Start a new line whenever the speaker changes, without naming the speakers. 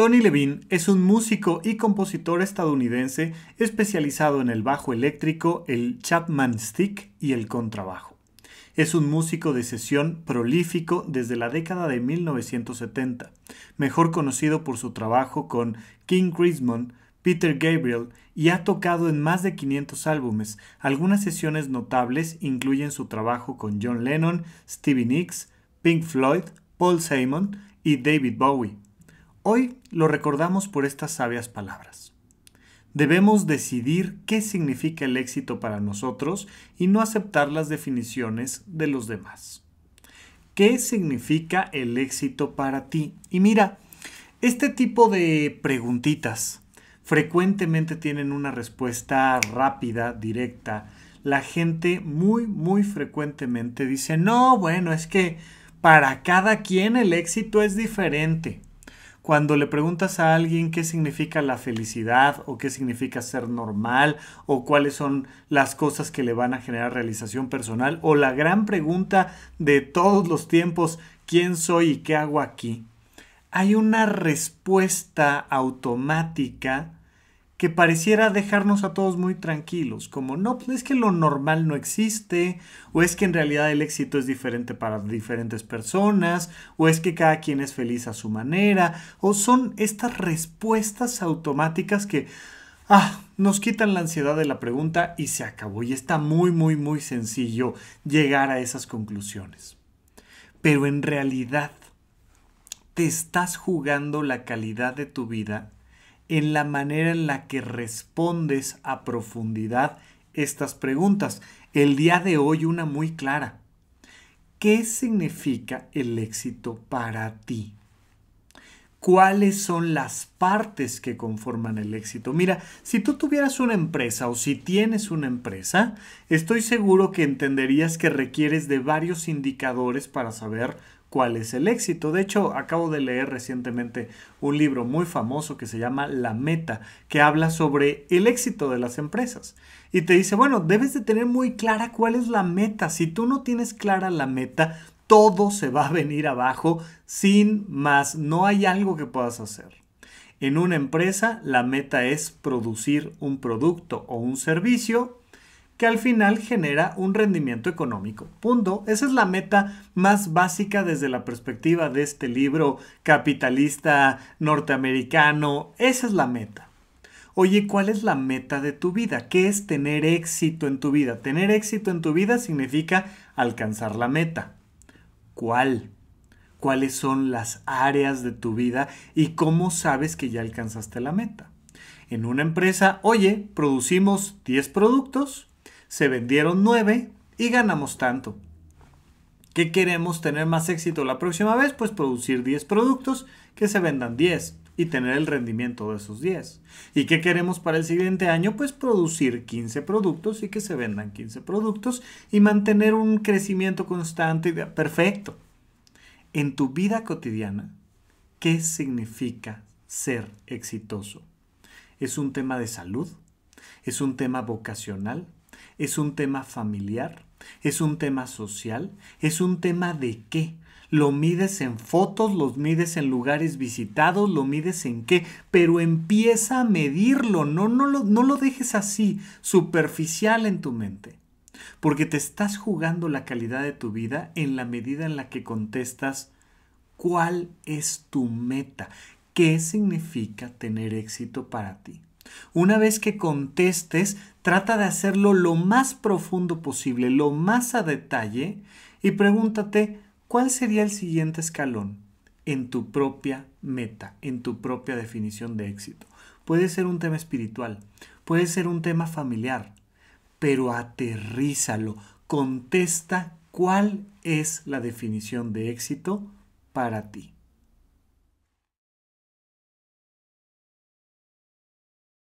Tony Levine es un músico y compositor estadounidense especializado en el bajo eléctrico, el Chapman Stick y el contrabajo. Es un músico de sesión prolífico desde la década de 1970, mejor conocido por su trabajo con King Crimson, Peter Gabriel y ha tocado en más de 500 álbumes. Algunas sesiones notables incluyen su trabajo con John Lennon, Stevie Nicks, Pink Floyd, Paul Simon y David Bowie. Hoy lo recordamos por estas sabias palabras. Debemos decidir qué significa el éxito para nosotros y no aceptar las definiciones de los demás. ¿Qué significa el éxito para ti? Y mira, este tipo de preguntitas frecuentemente tienen una respuesta rápida, directa. La gente muy, muy frecuentemente dice, no, bueno, es que para cada quien el éxito es diferente. Cuando le preguntas a alguien qué significa la felicidad o qué significa ser normal o cuáles son las cosas que le van a generar realización personal o la gran pregunta de todos los tiempos, ¿quién soy y qué hago aquí? Hay una respuesta automática que pareciera dejarnos a todos muy tranquilos, como no, pues, es que lo normal no existe, o es que en realidad el éxito es diferente para diferentes personas, o es que cada quien es feliz a su manera, o son estas respuestas automáticas que ah, nos quitan la ansiedad de la pregunta y se acabó, y está muy, muy, muy sencillo llegar a esas conclusiones. Pero en realidad, te estás jugando la calidad de tu vida en la manera en la que respondes a profundidad estas preguntas. El día de hoy una muy clara. ¿Qué significa el éxito para ti? ¿Cuáles son las partes que conforman el éxito? Mira, si tú tuvieras una empresa o si tienes una empresa, estoy seguro que entenderías que requieres de varios indicadores para saber cuál es el éxito. De hecho, acabo de leer recientemente un libro muy famoso que se llama La Meta, que habla sobre el éxito de las empresas. Y te dice, bueno, debes de tener muy clara cuál es la meta. Si tú no tienes clara la meta, todo se va a venir abajo sin más. No hay algo que puedas hacer. En una empresa, la meta es producir un producto o un servicio que al final genera un rendimiento económico. Punto. Esa es la meta más básica desde la perspectiva de este libro capitalista norteamericano. Esa es la meta. Oye, ¿cuál es la meta de tu vida? ¿Qué es tener éxito en tu vida? Tener éxito en tu vida significa alcanzar la meta. ¿Cuál? ¿Cuáles son las áreas de tu vida y cómo sabes que ya alcanzaste la meta? En una empresa, oye, producimos 10 productos se vendieron nueve y ganamos tanto. ¿Qué queremos tener más éxito la próxima vez? Pues producir 10 productos que se vendan 10 y tener el rendimiento de esos 10. ¿Y qué queremos para el siguiente año? Pues producir 15 productos y que se vendan 15 productos y mantener un crecimiento constante. y Perfecto. En tu vida cotidiana, ¿qué significa ser exitoso? ¿Es un tema de salud? ¿Es un tema vocacional? ¿Es un tema familiar? ¿Es un tema social? ¿Es un tema de qué? lo mides en fotos, los mides en lugares visitados, lo mides en qué, pero empieza a medirlo, no, no, no lo dejes así, superficial en tu mente, porque te estás jugando la calidad de tu vida en la medida en la que contestas cuál es tu meta, qué significa tener éxito para ti. Una vez que contestes, trata de hacerlo lo más profundo posible, lo más a detalle, y pregúntate cuál sería el siguiente escalón en tu propia meta, en tu propia definición de éxito. Puede ser un tema espiritual, puede ser un tema familiar, pero aterrízalo, contesta cuál es la definición de éxito para ti.